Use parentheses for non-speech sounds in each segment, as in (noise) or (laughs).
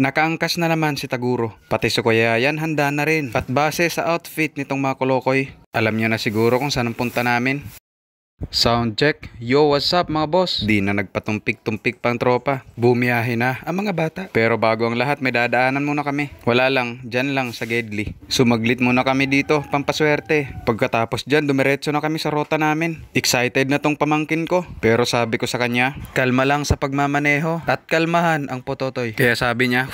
Nakaangkas na naman si Taguro. Pati si handa na rin. At base sa outfit nitong mga kolokoy, alam niya na siguro kung saan punta namin. Sound check. Yo, what's up mga boss? Di na nagpatumpik-tumpik pang tropa. Bumiyahe na ang mga bata. Pero bago ang lahat, may dadaanan muna kami. Wala lang, dyan lang sa Gedli. Sumaglit muna kami dito, pampaswerte. Pagkatapos dyan, dumiretso na kami sa rota namin. Excited na tong pamangkin ko. Pero sabi ko sa kanya, kalma lang sa pagmamaneho at kalmahan ang pototoy. Kaya sabi niya,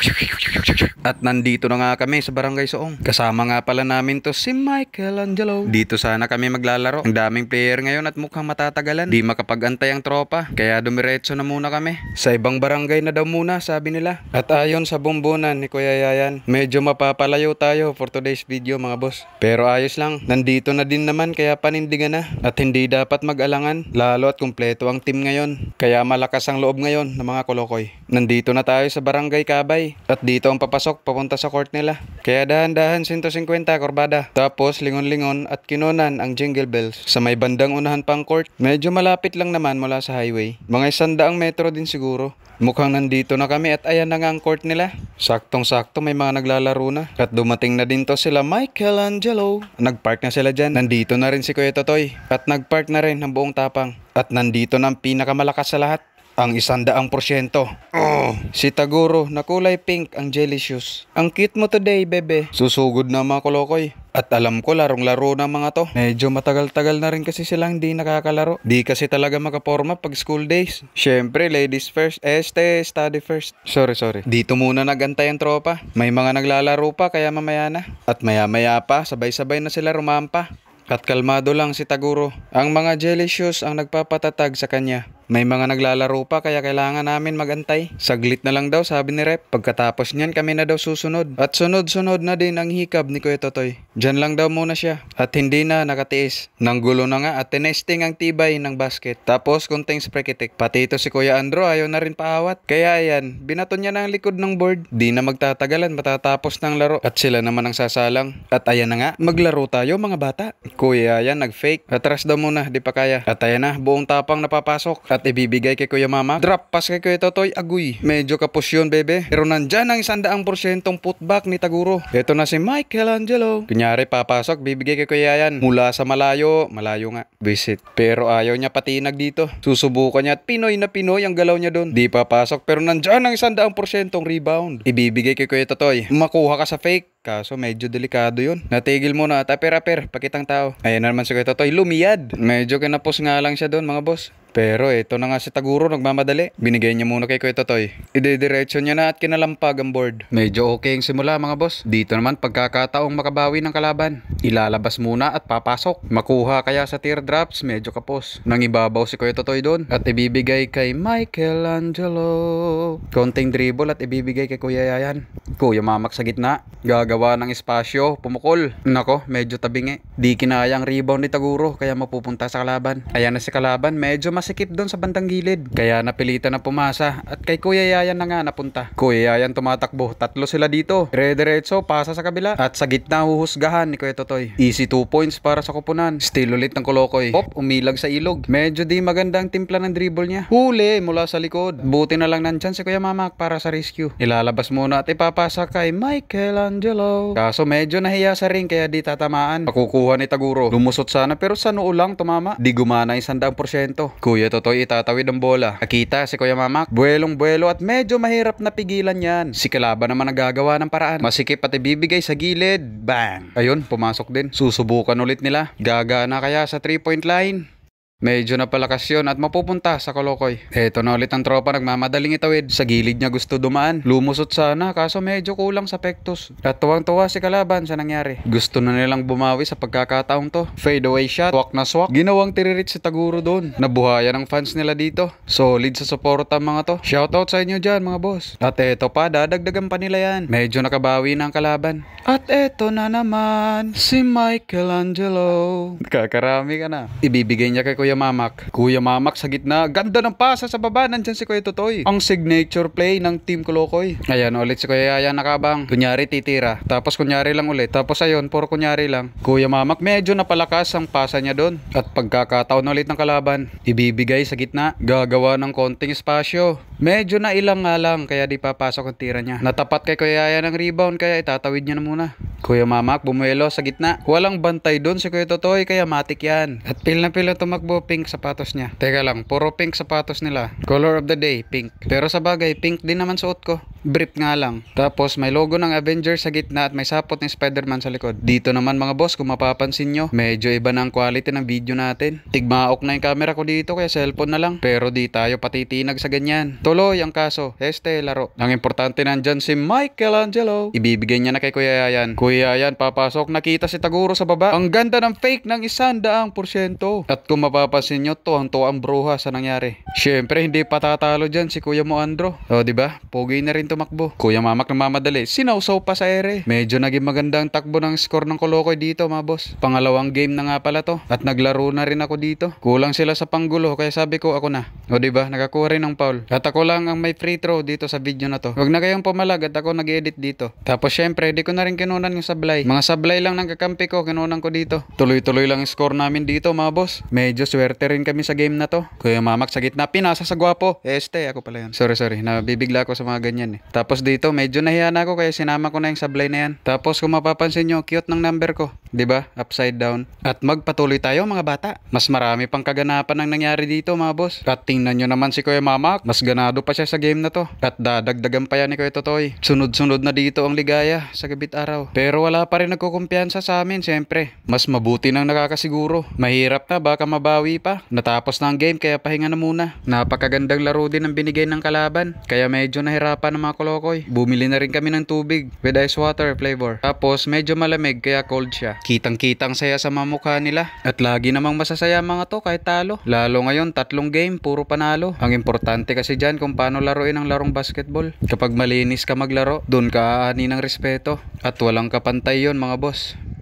(laughs) at nandito na nga kami sa Barangay Soong. Kasama nga pala namin to si Michael Angelo. Dito sana kami maglalaro. Ang daming player ngayon at mukha mukhang matatagalan. Di makapagantay ang tropa, kaya dumiretso na muna kami. Sa ibang barangay na daw muna, sabi nila. At ayon sa bumbunan ni Kuya Yayan, medyo mapapalayo tayo for today's video mga boss. Pero ayos lang, nandito na din naman kaya panindigan na. At hindi dapat mag-alangan, lalo at kumpleto ang team ngayon. Kaya malakas ang loob ngayon ng mga kolokoy. Nandito na tayo sa barangay Kabay at dito ang papasok papunta sa court nila. Kaya dahan-dahan 150 korbada. Tapos lingon-lingon at kinunan ang jingle bells. Sa may bandang unahan pang court. Medyo malapit lang naman mula sa highway. Mga isandaang metro din siguro. Mukhang nandito na kami at ayan na nga ang court nila. Saktong-sakto may mga naglalaro na. At dumating na din to sila Michelangelo. Nagpark na sila dyan. Nandito na rin si Kuya Totoy. At nagpark na rin ang buong tapang. At nandito na ang pinakamalakas sa lahat ang isandaang porsyento. Oh. Si Taguro na kulay pink ang jelly shoes. Ang cute mo today, bebe. Susugod na mga kolokoy. At alam ko larong-laro na mga to. Medyo matagal-tagal na rin kasi silang hindi nakakalaro. Di kasi talaga makaporma pag school days. Siyempre, ladies first, eh, este, study first. Sorry, sorry. Dito muna nagantay ang tropa. May mga naglalaro pa kaya mamaya na. At maya-maya pa, sabay-sabay na sila rumampa. At kalmado lang si Taguro. Ang mga jelly shoes ang nagpapatatag sa kanya. May mga naglalaro pa kaya kailangan namin magantay. Saglit na lang daw sabi ni Rep. Pagkatapos niyan kami na daw susunod. At sunod-sunod na din ang hikab ni Kuya Totoy. Diyan lang daw muna siya. At hindi na nakatiis. Nang gulo na nga at tinesting ang tibay ng basket. Tapos kunting sprekitik. Pati ito si Kuya Andro ayaw na rin paawat. Kaya ayan, binato niya na ang likod ng board. Di na magtatagalan matatapos ng laro. At sila naman ang sasalang. At ayan na nga, maglaro tayo mga bata. Kuya yan nagfake. Atras daw muna, di pa kaya. At ayan na, buong tapang napapasok at ibibigay kay Kuya Mama. Drop pass kay Kuya Totoy, aguy. Medyo kapos yun, bebe. Pero nandyan ang isandaang porsyentong putback ni Taguro. Ito na si Michelangelo. Kunyari, papasok, bibigay kay Kuya yan. Mula sa malayo, malayo nga, visit. Pero ayaw niya patinag dito. Susubukan niya at Pinoy na Pinoy ang galaw niya doon. Di papasok, pero nandyan ang isandaang porsyentong rebound. Ibibigay kay Kuya Totoy. Makuha ka sa fake. Kaso medyo delikado yun. Natigil muna at aper pakitang tao. Ayan na naman si Kuya Totoy, lumiyad. Medyo kinapos nga lang siya doon mga boss. Pero ito na nga si Taguro, nagmamadali. Binigay niya muna kay Kuya Totoy. Idediretso niya na at kinalampag ang board. Medyo okay ang simula mga boss. Dito naman pagkakataong makabawi ng kalaban. Ilalabas muna at papasok. Makuha kaya sa teardrops, medyo kapos. Nang ibabaw si Kuya Totoy doon at ibibigay kay Michelangelo. Konting dribble at ibibigay kay Kuya Yayan. Kuya Mamak sa gitna. Gagawa gawa ng espasyo, pumukol. Nako, medyo tabingi. Eh. Di kinaya ang rebound ni Taguro kaya mapupunta sa kalaban. Ayan na si kalaban, medyo masikip doon sa bandang gilid. Kaya napilitan na pumasa at kay Kuya Yayan na nga napunta. Kuya Yayan tumatakbo, tatlo sila dito. Dire-diretso, pasa sa kabila at sa gitna huhusgahan ni Kuya Totoy. Easy 2 points para sa kupunan. Still ulit ng Kolokoy. Hop, umilag sa ilog. Medyo di maganda ang timpla ng dribble niya. Huli mula sa likod. Buti na lang nandyan si Kuya Mamak para sa rescue. Ilalabas muna at ipapasa kay Michelangelo. Kaso medyo nahiya sa ring kaya di tatamaan. Pakukuha ni Taguro. Lumusot sana pero sa noo lang tumama. Di gumana yung 100%. Kuya Totoy itatawid ang bola. Nakita si Kuya Mamak. Buelong buelo at medyo mahirap na pigilan yan. Si Kalaban naman nagagawa ng paraan. Masikip pati bibigay sa gilid. Bang! Ayun, pumasok din. Susubukan ulit nila. Gagana kaya sa 3 point line. Medyo napalakas yun at mapupunta sa Kolokoy. Eto na ulit ang tropa nagmamadaling itawid. Sa gilid niya gusto dumaan. Lumusot sana kaso medyo kulang sa pektos. At tuwang-tuwa si Kalaban sa nangyari. Gusto na nilang bumawi sa pagkakataong to. Fade away shot, swak na swak. Ginawang tiririt si Taguro doon. Nabuhayan ang fans nila dito. Solid sa suporta mga to. Shoutout sa inyo dyan mga boss. At eto pa, dadagdagan pa nila yan. Medyo nakabawi na ang Kalaban. At eto na naman si Michelangelo. Kakarami ka na. Ibibigay niya kay Kuya Mamak. Kuya Mamak sa gitna. Ganda ng pasa sa baba. Nandyan si Kuya Totoy. Ang signature play ng Team Kolokoy. Ayan ulit si Kuya Yaya nakabang. Kunyari titira. Tapos kunyari lang ulit. Tapos ayun, puro kunyari lang. Kuya Mamak medyo napalakas ang pasa niya doon. At pagkakataon ulit ng kalaban, ibibigay sa gitna. Gagawa ng konting espasyo. Medyo na ilang nga lang kaya di papasok ang tira niya. Natapat kay Kuya Yaya ng rebound kaya itatawid niya na muna. Kuya Mamak bumuelo sa gitna. Walang bantay doon si Kuya Totoy kaya matik yan. At pil na pil na tumakbo pink sapatos niya. Teka lang, puro pink sapatos nila. Color of the day, pink. Pero sa bagay, pink din naman suot ko. Brief nga lang. Tapos may logo ng Avengers sa gitna at may sapot ng Spider-Man sa likod. Dito naman mga boss, kung mapapansin nyo, medyo iba na ang quality ng video natin. Tigmaok na yung camera ko dito kaya cellphone na lang. Pero di tayo patitinag sa ganyan. Tuloy ang kaso, este laro. Ang importante nandyan si Michelangelo. Ibibigay niya na kay Kuya Yayan. Kuya Yayan, papasok. Nakita si Taguro sa baba. Ang ganda ng fake ng isandaang porsyento. At kung mapapansin nyo, to ang bruha sa nangyari. Siyempre, hindi patatalo dyan si Kuya Moandro. O, di ba? Pogi na rin to tumakbo. Kuya Mamak na mamadali, sinausaw pa sa ere. Medyo naging magandang takbo ng score ng Kolokoy dito mga boss. Pangalawang game na nga pala to at naglaro na rin ako dito. Kulang sila sa panggulo kaya sabi ko ako na. O diba, nakakuha rin ng foul. At ako lang ang may free throw dito sa video na to. Huwag na kayong pumalag at ako nag-edit dito. Tapos syempre, di ko na rin kinunan yung sablay. Mga sablay lang ng kakampi ko, kinunan ko dito. Tuloy-tuloy lang score namin dito mga boss. Medyo swerte rin kami sa game na to. Kuya Mamak sa gitna, pinasa sa gwapo. Este, ako pala yun. Sorry, sorry. Nabibigla ako sa mga ganyan eh. Tapos dito, medyo nahiya na ako kaya sinama ko na yung sablay na yan. Tapos kung mapapansin nyo, cute ng number ko. ba diba? Upside down. At magpatuloy tayo mga bata. Mas marami pang kaganapan ang nangyari dito mga boss. At tingnan nyo naman si Kuya Mamak. Mas ganado pa siya sa game na to. At dadagdagan pa yan ni Kuya Totoy. Sunod-sunod na dito ang ligaya sa gabit araw. Pero wala pa rin nagkukumpiyansa sa amin siyempre. Mas mabuti nang nakakasiguro. Mahirap na baka mabawi pa. Natapos na ang game kaya pahinga na muna. Napakagandang laro din ang binigay ng kalaban. Kaya medyo nahirapan ng mga mga kolokoy. Bumili na rin kami ng tubig with ice water flavor. Tapos medyo malamig kaya cold siya. Kitang-kitang saya sa mamukha nila. At lagi namang masasaya mga to kahit talo. Lalo ngayon tatlong game puro panalo. Ang importante kasi dyan kung paano laruin ang larong basketball. Kapag malinis ka maglaro, dun ka aani ng respeto. At walang kapantay yon mga boss.